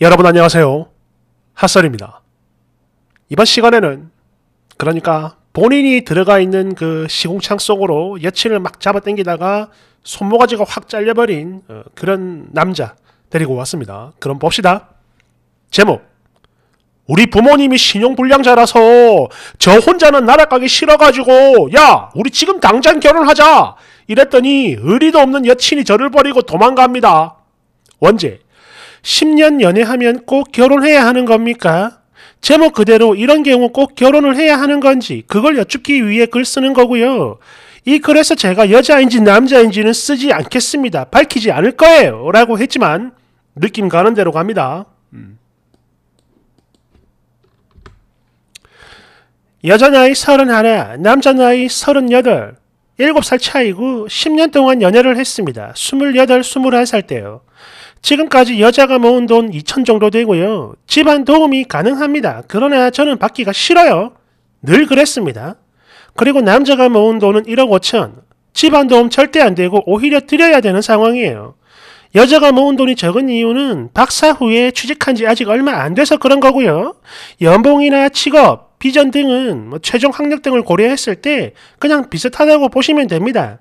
여러분 안녕하세요. 핫설입니다. 이번 시간에는 그러니까 본인이 들어가 있는 그 시공창 속으로 여친을 막 잡아당기다가 손모가지가 확 잘려버린 어, 그런 남자 데리고 왔습니다. 그럼 봅시다. 제목 우리 부모님이 신용불량자라서 저 혼자는 날아가기 싫어가지고 야 우리 지금 당장 결혼하자 이랬더니 의리도 없는 여친이 저를 버리고 도망갑니다. 원제 10년 연애하면 꼭 결혼해야 하는 겁니까? 제목 그대로 이런 경우 꼭 결혼을 해야 하는 건지 그걸 여쭙기 위해 글 쓰는 거고요. 이 글에서 제가 여자인지 남자인지는 쓰지 않겠습니다. 밝히지 않을 거예요. 라고 했지만 느낌 가는 대로 갑니다. 음. 여자 나이 31, 남자 나이 38, 7살 차이고 10년 동안 연애를 했습니다. 28, 21살 때요. 지금까지 여자가 모은 돈 2천 정도 되고요. 집안 도움이 가능합니다. 그러나 저는 받기가 싫어요. 늘 그랬습니다. 그리고 남자가 모은 돈은 1억 5천. 집안 도움 절대 안 되고 오히려 드려야 되는 상황이에요. 여자가 모은 돈이 적은 이유는 박사 후에 취직한 지 아직 얼마 안 돼서 그런 거고요. 연봉이나 직업, 비전 등은 뭐 최종 학력 등을 고려했을 때 그냥 비슷하다고 보시면 됩니다.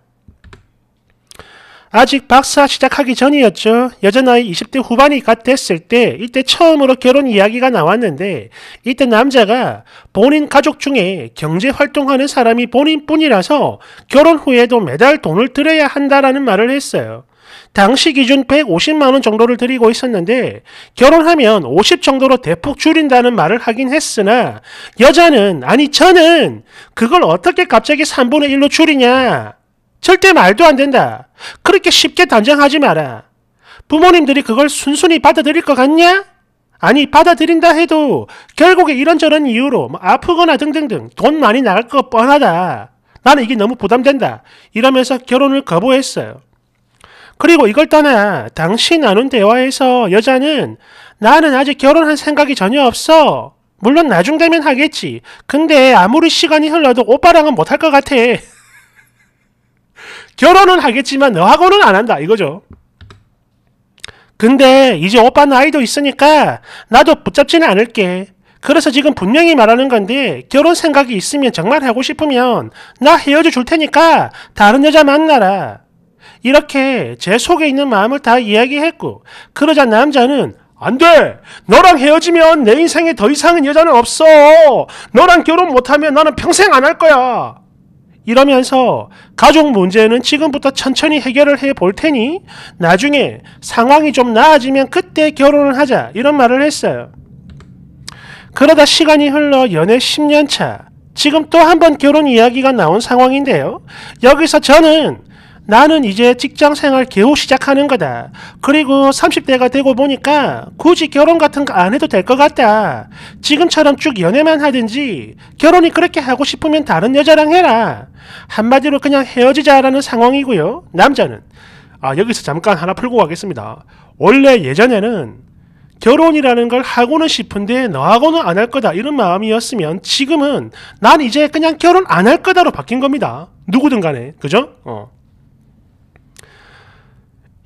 아직 박사 시작하기 전이었죠. 여전 나이 20대 후반이 갓 됐을 때 이때 처음으로 결혼 이야기가 나왔는데 이때 남자가 본인 가족 중에 경제 활동하는 사람이 본인뿐이라서 결혼 후에도 매달 돈을 들여야 한다라는 말을 했어요. 당시 기준 150만 원 정도를 드리고 있었는데 결혼하면 50 정도로 대폭 줄인다는 말을 하긴 했으나 여자는 아니 저는 그걸 어떻게 갑자기 3분의 1로 줄이냐 절대 말도 안 된다. 그렇게 쉽게 단정하지 마라. 부모님들이 그걸 순순히 받아들일 것 같냐? 아니 받아들인다 해도 결국에 이런저런 이유로 뭐 아프거나 등등등 돈 많이 나갈 것 뻔하다. 나는 이게 너무 부담된다. 이러면서 결혼을 거부했어요. 그리고 이걸 떠나 당시 나눈 대화에서 여자는 나는 아직 결혼할 생각이 전혀 없어. 물론 나중 되면 하겠지. 근데 아무리 시간이 흘러도 오빠랑은 못할 것 같아. 결혼은 하겠지만 너하고는 안 한다 이거죠. 근데 이제 오빠는 아이도 있으니까 나도 붙잡지는 않을게. 그래서 지금 분명히 말하는 건데 결혼 생각이 있으면 정말 하고 싶으면 나 헤어져 줄 테니까 다른 여자 만나라. 이렇게 제 속에 있는 마음을 다 이야기했고 그러자 남자는 안 돼! 너랑 헤어지면 내 인생에 더 이상은 여자는 없어! 너랑 결혼 못하면 나는 평생 안 할 거야! 이러면서 가족 문제는 지금부터 천천히 해결을 해 볼 테니 나중에 상황이 좀 나아지면 그때 결혼을 하자 이런 말을 했어요. 그러다 시간이 흘러 연애 10년 차 지금 또 한번 결혼 이야기가 나온 상황인데요. 여기서 저는 나는 이제 직장 생활 겨우 시작하는 거다. 그리고 30대가 되고 보니까 굳이 결혼 같은 거 안 해도 될 것 같다. 지금처럼 쭉 연애만 하든지 결혼이 그렇게 하고 싶으면 다른 여자랑 해라. 한마디로 그냥 헤어지자라는 상황이고요. 남자는 아 여기서 잠깐 하나 풀고 가겠습니다. 원래 예전에는 결혼이라는 걸 하고는 싶은데 너하고는 안 할 거다 이런 마음이었으면 지금은 난 이제 그냥 결혼 안 할 거다로 바뀐 겁니다. 누구든 간에 그죠? 어.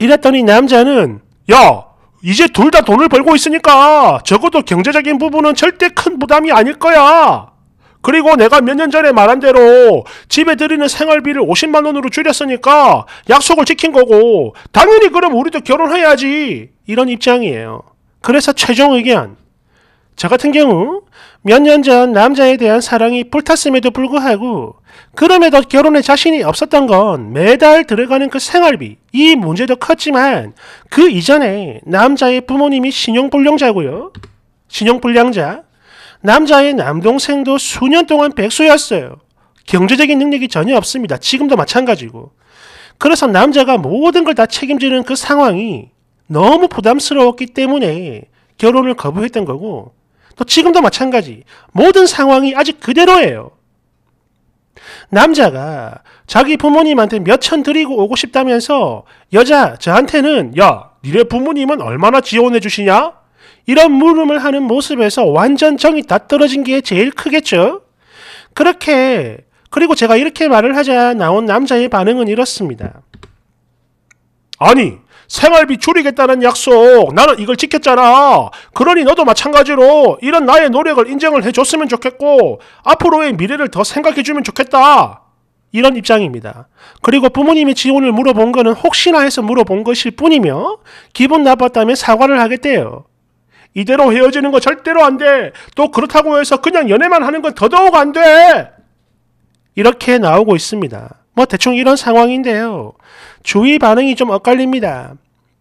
이랬더니 남자는 야 이제 둘 다 돈을 벌고 있으니까 적어도 경제적인 부분은 절대 큰 부담이 아닐 거야. 그리고 내가 몇 년 전에 말한 대로 집에 드리는 생활비를 50만 원으로 줄였으니까 약속을 지킨 거고 당연히 그럼 우리도 결혼해야지 이런 입장이에요. 그래서 최종 의견 저 같은 경우 몇 년 전 남자에 대한 사랑이 불탔음에도 불구하고 그럼에도 결혼에 자신이 없었던 건 매달 들어가는 그 생활비 이 문제도 컸지만 그 이전에 남자의 부모님이 신용불량자고요. 신용불량자 남자의 남동생도 수년 동안 백수였어요. 경제적인 능력이 전혀 없습니다. 지금도 마찬가지고. 그래서 남자가 모든 걸 다 책임지는 그 상황이 너무 부담스러웠기 때문에 결혼을 거부했던 거고 또 지금도 마찬가지. 모든 상황이 아직 그대로예요. 남자가 자기 부모님한테 몇 천 드리고 오고 싶다면서 여자 저한테는 야 니네 부모님은 얼마나 지원해 주시냐? 이런 물음을 하는 모습에서 완전 정이 다 떨어진 게 제일 크겠죠? 그렇게 그리고 제가 이렇게 말을 하자 나온 남자의 반응은 이렇습니다. 아니 생활비 줄이겠다는 약속 나는 이걸 지켰잖아. 그러니 너도 마찬가지로 이런 나의 노력을 인정을 해줬으면 좋겠고 앞으로의 미래를 더 생각해주면 좋겠다. 이런 입장입니다. 그리고 부모님이 지원을 물어본 거는 혹시나 해서 물어본 것일 뿐이며 기분 나빴다면 사과를 하겠대요. 이대로 헤어지는 거 절대로 안 돼. 또 그렇다고 해서 그냥 연애만 하는 건 더더욱 안 돼. 이렇게 나오고 있습니다. 뭐 대충 이런 상황인데요. 주위 반응이 좀 엇갈립니다.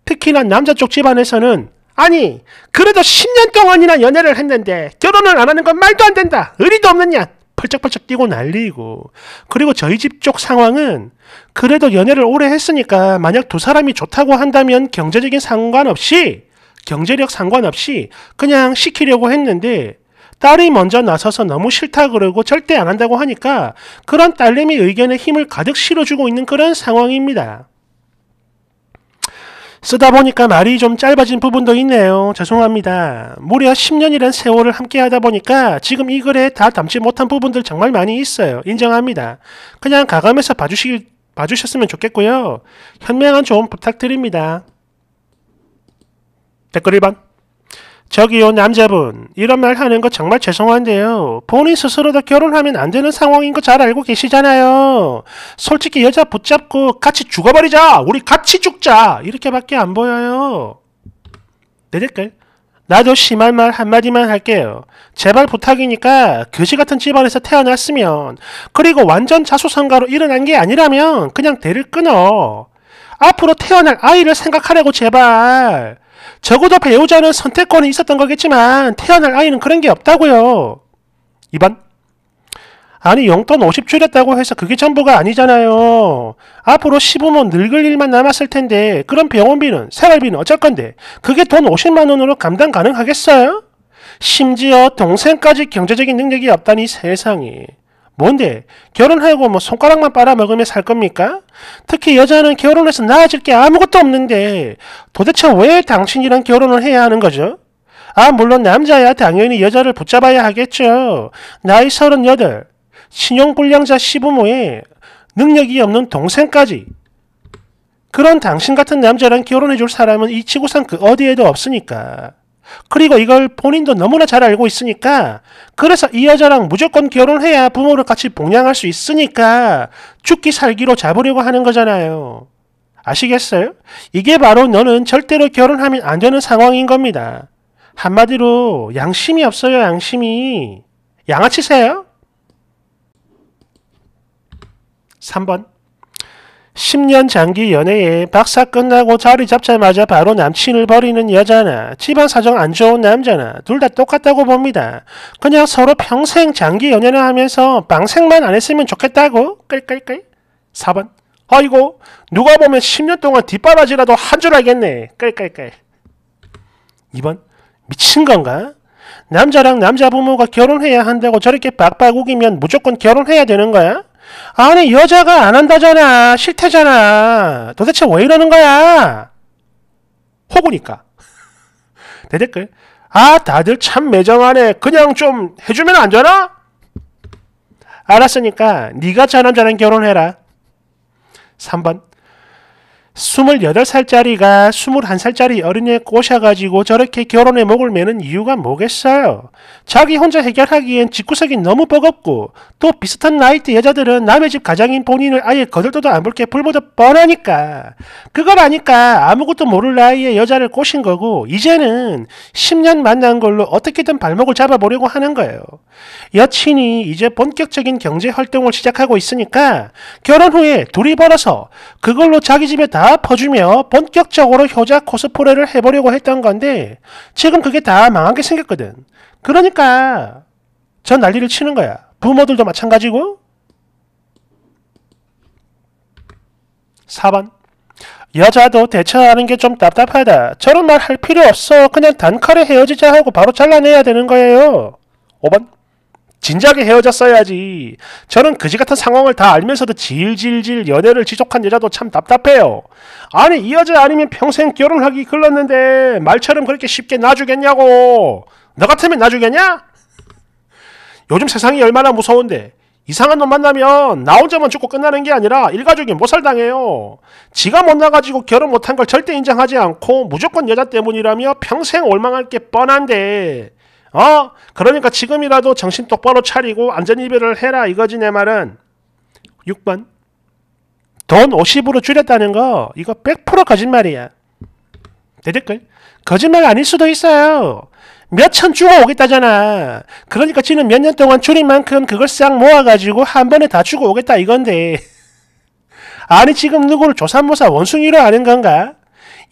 특히나 남자 쪽 집안에서는 아니 그래도 10년 동안이나 연애를 했는데 결혼을 안 하는 건 말도 안 된다. 의리도 없느냐. 펄쩍펄쩍 뛰고 난리고 그리고 저희 집 쪽 상황은 그래도 연애를 오래 했으니까 만약 두 사람이 좋다고 한다면 경제적인 상관없이 경제력 상관없이 그냥 시키려고 했는데 딸이 먼저 나서서 너무 싫다 그러고 절대 안 한다고 하니까 그런 딸내미 의견에 힘을 가득 실어주고 있는 그런 상황입니다. 쓰다 보니까 말이 좀 짧아진 부분도 있네요. 죄송합니다. 무려 10년이란 세월을 함께 하다 보니까 지금 이 글에 다 담지 못한 부분들 정말 많이 있어요. 인정합니다. 그냥 가감해서 봐주시, 봐주셨으면 좋겠고요. 현명한 조언 부탁드립니다. 댓글 1번. 저기요 남자분 이런 말 하는 거 정말 죄송한데요. 본인 스스로도 결혼하면 안 되는 상황인 거 잘 알고 계시잖아요. 솔직히 여자 붙잡고 같이 죽어버리자. 우리 같이 죽자. 이렇게밖에 안 보여요. 내 댓글. 나도 심한 말 한마디만 할게요. 제발 부탁이니까 교시 같은 집안에서 태어났으면 그리고 완전 자수성가로 일어난 게 아니라면 그냥 대를 끊어. 앞으로 태어날 아이를 생각하려고 제발. 적어도 배우자는 선택권이 있었던 거겠지만 태어날 아이는 그런 게 없다고요. 2번 아니 용돈 50줄였다고 해서 그게 전부가 아니잖아요. 앞으로 시부모 늙을 일만 남았을 텐데 그럼 병원비는 생활비는 어쩔 건데 그게 돈 50만 원으로 감당 가능하겠어요? 심지어 동생까지 경제적인 능력이 없다니 세상에 뭔데? 결혼하고 뭐 손가락만 빨아먹으며 살 겁니까? 특히 여자는 결혼해서 나아질 게 아무것도 없는데 도대체 왜 당신이랑 결혼을 해야 하는 거죠? 아 물론 남자야 당연히 여자를 붙잡아야 하겠죠. 나이 38, 신용불량자 시부모에 능력이 없는 동생까지 그런 당신 같은 남자랑 결혼해줄 사람은 이 지구상 그 어디에도 없으니까. 그리고 이걸 본인도 너무나 잘 알고 있으니까 그래서 이 여자랑 무조건 결혼해야 부모를 같이 봉양할 수 있으니까 죽기 살기로 잡으려고 하는 거잖아요. 아시겠어요? 이게 바로 너는 절대로 결혼하면 안 되는 상황인 겁니다. 한마디로 양심이 없어요, 양심이. 양아치세요? 3번 10년 장기 연애에 박사 끝나고 자리 잡자마자 바로 남친을 버리는 여자나 집안 사정 안 좋은 남자나 둘 다 똑같다고 봅니다. 그냥 서로 평생 장기 연애를 하면서 방생만 안 했으면 좋겠다고? 끌끌끌. 4번. 아이고 누가 보면 10년 동안 뒷바라지라도 한 줄 알겠네. 끌끌끌. 2번. 미친 건가? 남자랑 남자 부모가 결혼해야 한다고 저렇게 빡빡 우기면 무조건 결혼해야 되는 거야? 아니 여자가 안 한다잖아 싫대잖아 도대체 왜 이러는 거야 호구니까 대댓글 아 다들 참 매정하네 그냥 좀 해주면 안 되나? 알았으니까 네가 잘한 자랑 결혼해라 3번 2 8 살짜리가 2 1 살짜리 어린애 꼬셔가지고 저렇게 결혼에 목을 매는 이유가 뭐겠어요? 자기 혼자 해결하기엔 집구석이 너무 버겁고 또 비슷한 나이트 여자들은 남의 집 가장인 본인을 아예 거들떠도 안 볼게불보듯 뻔하니까 그걸 아니까 아무것도 모를 나이에 여자를 꼬신 거고 이제는 10년 만난 걸로 어떻게든 발목을 잡아보려고 하는 거예요. 여친이 이제 본격적인 경제 활동을 시작하고 있으니까 결혼 후에 둘이 벌어서 그걸로 자기 집에 다다 퍼주며 본격적으로 효자 코스프레를 해보려고 했던 건데 지금 그게 다망한게 생겼거든. 그러니까 전 난리를 치는 거야. 부모들도 마찬가지고. 4번 여자도 대처하는 게 좀 답답하다. 저런 말 할 필요 없어. 그냥 단칼에 헤어지자 하고 바로 잘라내야 되는 거예요. 5번 진작에 헤어졌어야지. 저는 그지 같은 상황을 다 알면서도 질질질 연애를 지속한 여자도 참 답답해요. 아니 이 여자 아니면 평생 결혼하기 글렀는데 말처럼 그렇게 쉽게 놔주겠냐고. 너 같으면 놔주겠냐? 요즘 세상이 얼마나 무서운데 이상한 놈 만나면 나 혼자만 죽고 끝나는 게 아니라 일가족이 모살당해요. 지가 못나가지고 결혼 못한 걸 절대 인정하지 않고 무조건 여자 때문이라며 평생 올망할게 뻔한데 어? 그러니까 지금이라도 정신 똑바로 차리고 안전 이별을 해라 이거지 내 말은. 6번. 돈 50으로 줄였다는 거 이거 100% 거짓말이야. 대댓글. 거짓말 아닐 수도 있어요. 몇 천 주고 오겠다잖아. 그러니까 지는 몇 년 동안 줄인 만큼 그걸 싹 모아가지고 한 번에 다 주고 오겠다 이건데. 아니 지금 누구를 조삼모사 원숭이로 아는 건가?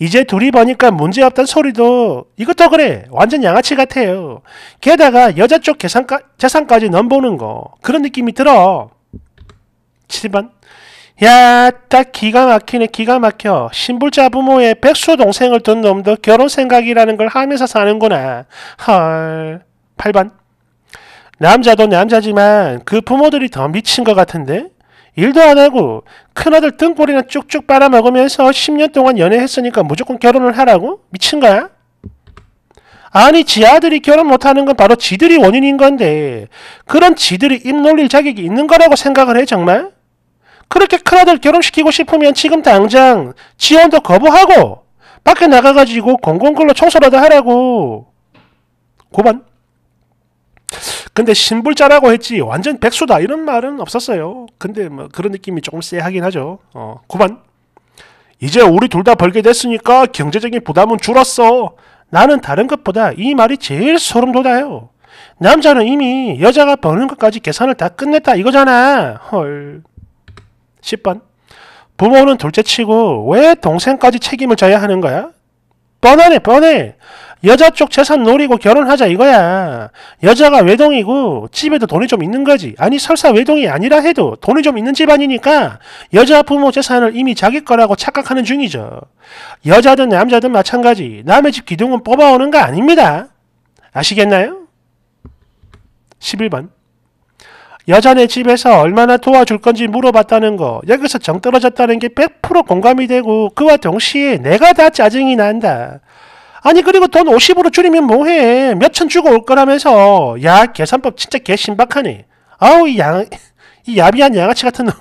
이제 둘이 보니까 문제없단 소리도 이것도 그래. 완전 양아치 같아요. 게다가 여자 쪽 계산가, 재산까지 넘보는 거. 그런 느낌이 들어. 7번. 야, 딱 기가 막히네, 기가 막혀. 신불자 부모의 백수 동생을 둔 놈도 결혼 생각이라는 걸 하면서 사는구나. 헐. 8번. 남자도 남자지만 그 부모들이 더 미친 것 같은데? 일도 안 하고 큰아들 등골이나 쭉쭉 빨아먹으면서 10년 동안 연애했으니까 무조건 결혼을 하라고? 미친 거야? 아니 지 아들이 결혼 못하는 건 바로 지들이 원인인 건데 그런 지들이 입 놀릴 자격이 있는 거라고 생각을 해 정말? 그렇게 큰아들 결혼시키고 싶으면 지금 당장 지원도 거부하고 밖에 나가가지고 공공근로 청소라도 하라고 고반 근데 신불자라고 했지 완전 백수다 이런 말은 없었어요. 근데 뭐 그런 느낌이 조금 쎄하긴 하죠. 어, 9번 이제 우리 둘 다 벌게 됐으니까 경제적인 부담은 줄었어. 나는 다른 것보다 이 말이 제일 소름 돋아요. 남자는 이미 여자가 버는 것까지 계산을 다 끝냈다 이거잖아. 헐. 10번 부모는 둘째치고 왜 동생까지 책임을 져야 하는 거야? 뻔하네 뻔해 여자 쪽 재산 노리고 결혼하자 이거야. 여자가 외동이고 집에도 돈이 좀 있는 거지. 아니 설사 외동이 아니라 해도 돈이 좀 있는 집안이니까 여자 부모 재산을 이미 자기 거라고 착각하는 중이죠. 여자든 남자든 마찬가지. 남의 집 기둥은 뽑아오는 거 아닙니다. 아시겠나요? 11번. 여자네 집에서 얼마나 도와줄 건지 물어봤다는 거 여기서 정 떨어졌다는 게 100% 공감이 되고 그와 동시에 내가 다 짜증이 난다. 아니 그리고 돈 50으로 줄이면 뭐해 몇 천 주고 올 거라면서 야 계산법 진짜 개 신박하네 아우 이, 양, 이 야비한 양아치 같은 놈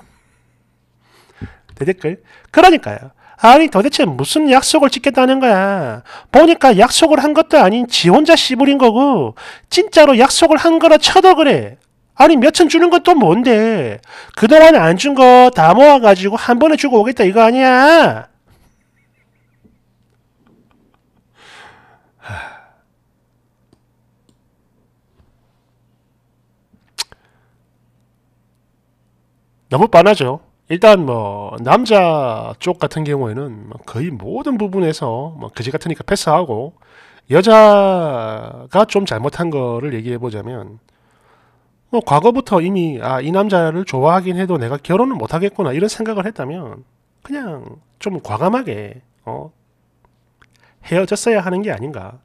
대댓글 그러니까요 아니 도대체 무슨 약속을 지켰다는 거야 보니까 약속을 한 것도 아닌 지 혼자 씨부린 거고 진짜로 약속을 한 거라 쳐도 그래 아니 몇 천 주는 건 또 뭔데 그동안 안 준 거 다 모아가지고 한 번에 주고 오겠다 이거 아니야 너무 뻔하죠. 일단 뭐 남자 쪽 같은 경우에는 뭐 거의 모든 부분에서 뭐 그지 같으니까 패스하고 여자가 좀 잘못한 거를 얘기해 보자면 뭐 과거부터 이미 아 이 남자를 좋아하긴 해도 내가 결혼을못 하겠구나 이런 생각을 했다면 그냥 좀 과감하게 어 헤어졌어야 하는 게 아닌가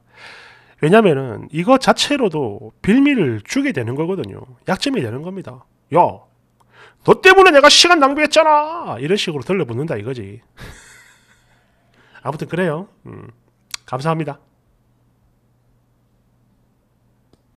왜냐면은 이거 자체로도 빌미를 주게 되는 거거든요 약점이 되는 겁니다 야너 때문에 내가 시간 낭비했잖아. 이런 식으로 들려붙는다 이거지. 아무튼 그래요. 음, 감사합니다.